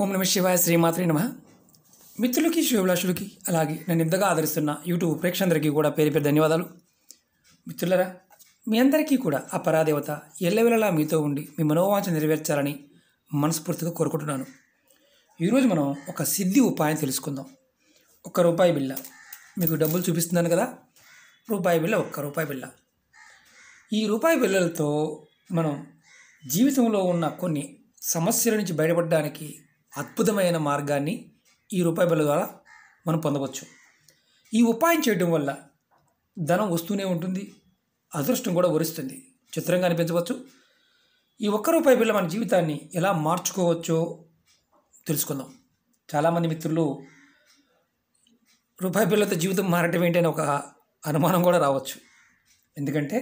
ఓం నమ శివాయ శ్రీమాత్రి నమ మిత్రులకి శివభిలాషులకి అలాగే నన్ను ఇంతగా ఆదరిస్తున్న యూట్యూబ్ ప్రేక్షకులందరికీ కూడా పేరు పేరు ధన్యవాదాలు మిత్రులరా మీ అందరికీ కూడా ఆ పరాదేవత ఎల్లవెల్లలా మీతో ఉండి మీ మనోవాంఛ నెరవేర్చాలని మనస్ఫూర్తిగా కోరుకుంటున్నాను ఈరోజు మనం ఒక సిద్ధి ఉపాయం తెలుసుకుందాం ఒక్క రూపాయి బిళ్ళ మీకు డబ్బులు చూపిస్తున్నాను కదా రూపాయి బిళ్ళ ఒక్క రూపాయి బిళ్ళ ఈ రూపాయి బిళ్ళలతో మనం జీవితంలో ఉన్న కొన్ని సమస్యల నుంచి బయటపడడానికి అద్భుతమైన మార్గాన్ని ఈ రూపాయి బిళ్ళ ద్వారా మనం పొందవచ్చు ఈ ఉపాయం చేయడం వల్ల ధనం వస్తూనే ఉంటుంది అదృష్టం కూడా వరిస్తుంది చిత్రంగా అనిపించవచ్చు ఈ ఒక్క రూపాయి బిల్ల మన జీవితాన్ని ఎలా మార్చుకోవచ్చో తెలుసుకుందాం చాలామంది మిత్రులు రూపాయి బిల్లతో జీవితం మారటం అని ఒక అనుమానం కూడా రావచ్చు ఎందుకంటే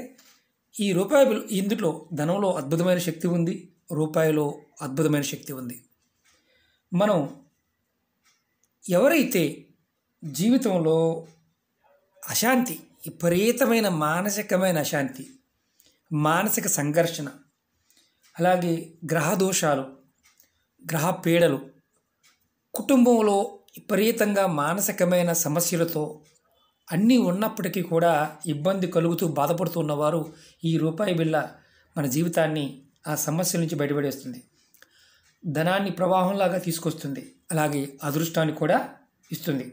ఈ రూపాయి బిల్ ఇందులో ధనంలో అద్భుతమైన శక్తి ఉంది రూపాయిలో అద్భుతమైన శక్తి ఉంది మనం ఎవరైతే జీవితంలో అశాంతి విపరీతమైన మానసికమైన అశాంతి మానసిక సంఘర్షణ అలాగే గ్రహ దోషాలు గ్రహ పీడలు కుటుంబంలో విపరీతంగా మానసికమైన సమస్యలతో అన్నీ ఉన్నప్పటికీ కూడా ఇబ్బంది కలుగుతూ బాధపడుతున్నవారు ఈ రూపాయి బిళ్ళ మన జీవితాన్ని ఆ సమస్యల నుంచి బయటపడేస్తుంది ధనాన్ని ప్రవాహంలాగా తీసుకొస్తుంది అలాగే అదృష్టాన్ని కూడా ఇస్తుంది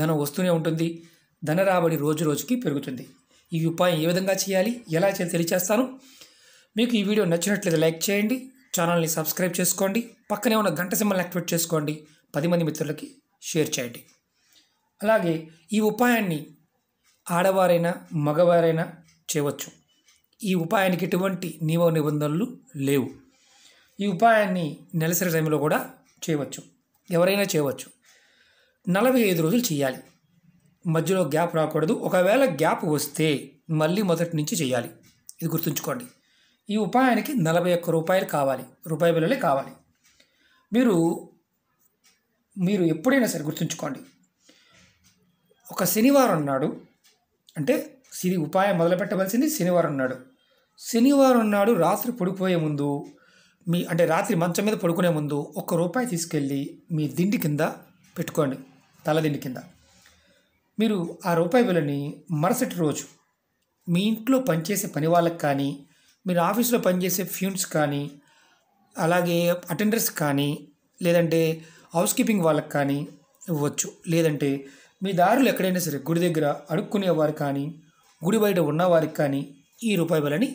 ధనం వస్తూనే ఉంటుంది ధన రాబడి రోజు రోజుకి పెరుగుతుంది ఈ ఉపాయం ఏ విధంగా చేయాలి ఎలా చేయాలి తెలియచేస్తాను మీకు ఈ వీడియో నచ్చినట్లయితే లైక్ చేయండి ఛానల్ని సబ్స్క్రైబ్ చేసుకోండి పక్కనే ఉన్న గంట సింబల్ని యాక్టివేట్ చేసుకోండి పది మంది మిత్రులకి షేర్ చేయండి అలాగే ఈ ఉపాయాన్ని ఆడవారైనా మగవారైనా చేయవచ్చు ఈ ఉపాయానికి ఎటువంటి నియమ నిబంధనలు లేవు ఈ ఉపాయాన్ని నెలసరి టైంలో కూడా చేయవచ్చు ఎవరైనా చేయవచ్చు నలభై ఐదు రోజులు చేయాలి మధ్యలో గ్యాప్ రాకూడదు ఒకవేళ గ్యాప్ వస్తే మళ్ళీ మొదటి నుంచి చేయాలి ఇది గుర్తుంచుకోండి ఈ ఉపాయానికి నలభై ఒక్క రూపాయలు కావాలి రూపాయి బిల్లలే కావాలి మీరు మీరు ఎప్పుడైనా సరే గుర్తుంచుకోండి ఒక శనివారం నాడు అంటే సిరి ఉపాయం మొదలుపెట్టవలసింది శనివారం నాడు శనివారం నాడు రాత్రి పడిపోయే ముందు మీ అంటే రాత్రి మంచం మీద పడుకునే ముందు ఒక్క రూపాయి తీసుకెళ్ళి మీ దిండి కింద పెట్టుకోండి తలదిండి కింద మీరు ఆ రూపాయి విలని మరుసటి రోజు మీ ఇంట్లో పనిచేసే పని వాళ్ళకి కానీ మీరు ఆఫీస్లో పనిచేసే ఫ్యూన్స్ కానీ అలాగే అటెండర్స్ కానీ లేదంటే హౌస్ కీపింగ్ వాళ్ళకి కానీ ఇవ్వచ్చు లేదంటే మీ దారులు ఎక్కడైనా సరే గుడి దగ్గర అడుక్కునేవారు కానీ గుడి బయట ఉన్నవారికి కానీ ఈ రూపాయి విలని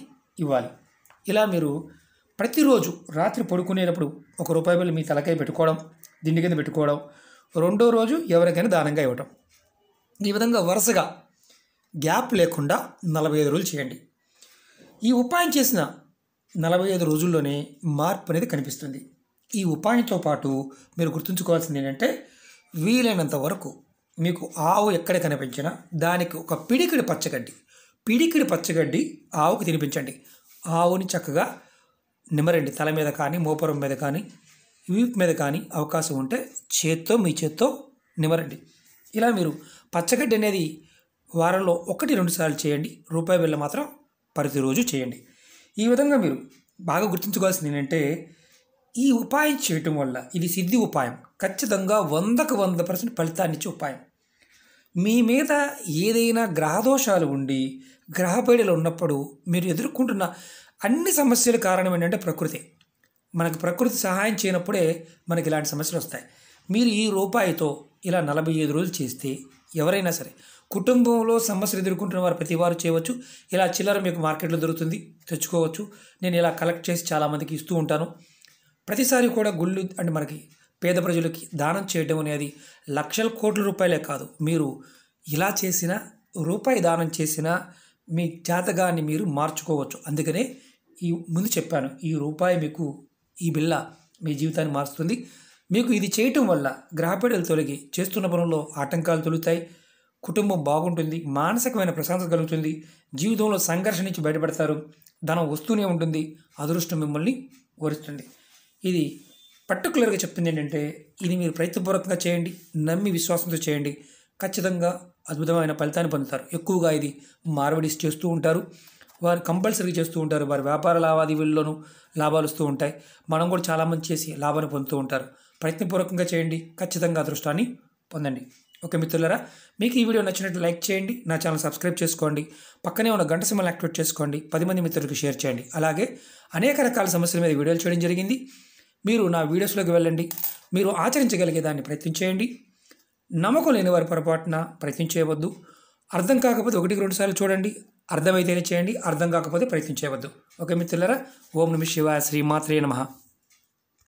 ఇవ్వాలి ఇలా మీరు ప్రతిరోజు రాత్రి పడుకునేటప్పుడు ఒక రూపాయి బిల్లు మీ తలకాయ పెట్టుకోవడం దిండి కింద పెట్టుకోవడం రెండో రోజు ఎవరికైనా దానంగా ఇవ్వడం ఈ విధంగా వరుసగా గ్యాప్ లేకుండా నలభై ఐదు రోజులు చేయండి ఈ ఉపాయం చేసిన నలభై ఐదు రోజుల్లోనే మార్పు అనేది కనిపిస్తుంది ఈ ఉపాయంతో పాటు మీరు గుర్తుంచుకోవాల్సింది ఏంటంటే వీలైనంత వరకు మీకు ఆవు ఎక్కడ కనిపించినా దానికి ఒక పిడికిడి పచ్చగడ్డి పిడికిడి పచ్చగడ్డి ఆవుకు తినిపించండి ఆవుని చక్కగా నిమరండి తల మీద కానీ మోపురం మీద కానీ వీప్ మీద కానీ అవకాశం ఉంటే చేత్తో మీ చేత్తో నిమ్మరండి ఇలా మీరు పచ్చగడ్డి అనేది వారంలో ఒకటి రెండు సార్లు చేయండి రూపాయి బిళ్ళ మాత్రం ప్రతిరోజు చేయండి ఈ విధంగా మీరు బాగా గుర్తుంచుకోవాల్సింది ఏంటంటే ఈ ఉపాయం చేయటం వల్ల ఇది సిద్ధి ఉపాయం ఖచ్చితంగా వందకు వంద పర్సెంట్ ఫలితాన్ని ఇచ్చే ఉపాయం మీ మీద ఏదైనా గ్రహదోషాలు ఉండి గ్రహపేడలు ఉన్నప్పుడు మీరు ఎదుర్కొంటున్న అన్ని సమస్యల కారణం ఏంటంటే ప్రకృతి మనకు ప్రకృతి సహాయం చేయనప్పుడే మనకి ఇలాంటి సమస్యలు వస్తాయి మీరు ఈ రూపాయితో ఇలా నలభై ఐదు రోజులు చేస్తే ఎవరైనా సరే కుటుంబంలో సమస్యలు ఎదుర్కొంటున్న వారు ప్రతి వారు చేయవచ్చు ఇలా చిల్లర మీకు మార్కెట్లో దొరుకుతుంది తెచ్చుకోవచ్చు నేను ఇలా కలెక్ట్ చేసి చాలామందికి ఇస్తూ ఉంటాను ప్రతిసారి కూడా గుళ్ళు అంటే మనకి పేద ప్రజలకి దానం చేయడం అనేది లక్షల కోట్ల రూపాయలే కాదు మీరు ఇలా చేసిన రూపాయి దానం చేసినా మీ జాతకాన్ని మీరు మార్చుకోవచ్చు అందుకనే ఈ ముందు చెప్పాను ఈ రూపాయి మీకు ఈ బిల్ల మీ జీవితాన్ని మారుస్తుంది మీకు ఇది చేయటం వల్ల గ్రహపేడలు తొలగి చేస్తున్న పనుల్లో ఆటంకాలు తొలుగుతాయి కుటుంబం బాగుంటుంది మానసికమైన ప్రశాంతత కలుగుతుంది జీవితంలో సంఘర్షణ నుంచి బయటపడతారు ధనం వస్తూనే ఉంటుంది అదృష్టం మిమ్మల్ని ఓరుస్తుంది ఇది పర్టికులర్గా చెప్తుంది ఏంటంటే ఇది మీరు ప్రయత్నపూర్వకంగా చేయండి నమ్మి విశ్వాసంతో చేయండి ఖచ్చితంగా అద్భుతమైన ఫలితాన్ని పొందుతారు ఎక్కువగా ఇది మార్వడిస్ చేస్తూ ఉంటారు వారు కంపల్సరీ చేస్తూ ఉంటారు వారి వ్యాపార లావాదేవీల్లోనూ లాభాలు వస్తూ ఉంటాయి మనం కూడా చాలామంది చేసి లాభాన్ని పొందుతూ ఉంటారు ప్రయత్నపూర్వకంగా చేయండి ఖచ్చితంగా అదృష్టాన్ని పొందండి ఓకే మిత్రులరా మీకు ఈ వీడియో నచ్చినట్లు లైక్ చేయండి నా ఛానల్ సబ్స్క్రైబ్ చేసుకోండి పక్కనే ఉన్న గంట సిమ్మల్ని యాక్టివేట్ చేసుకోండి పది మంది మిత్రులకు షేర్ చేయండి అలాగే అనేక రకాల సమస్యల మీద వీడియోలు చేయడం జరిగింది మీరు నా వీడియోస్లోకి వెళ్ళండి మీరు ఆచరించగలిగే దాన్ని ప్రయత్నం చేయండి నమ్మకం లేని వారి పొరపాటున ప్రయత్నం చేయవద్దు అర్థం కాకపోతే ఒకటికి రెండుసార్లు చూడండి అర్థమైతేనే చేయండి అర్థం కాకపోతే చేయవద్దు ఓకే మిత్రులరా ఓం నమ శివ శ్రీమాత్రే నమ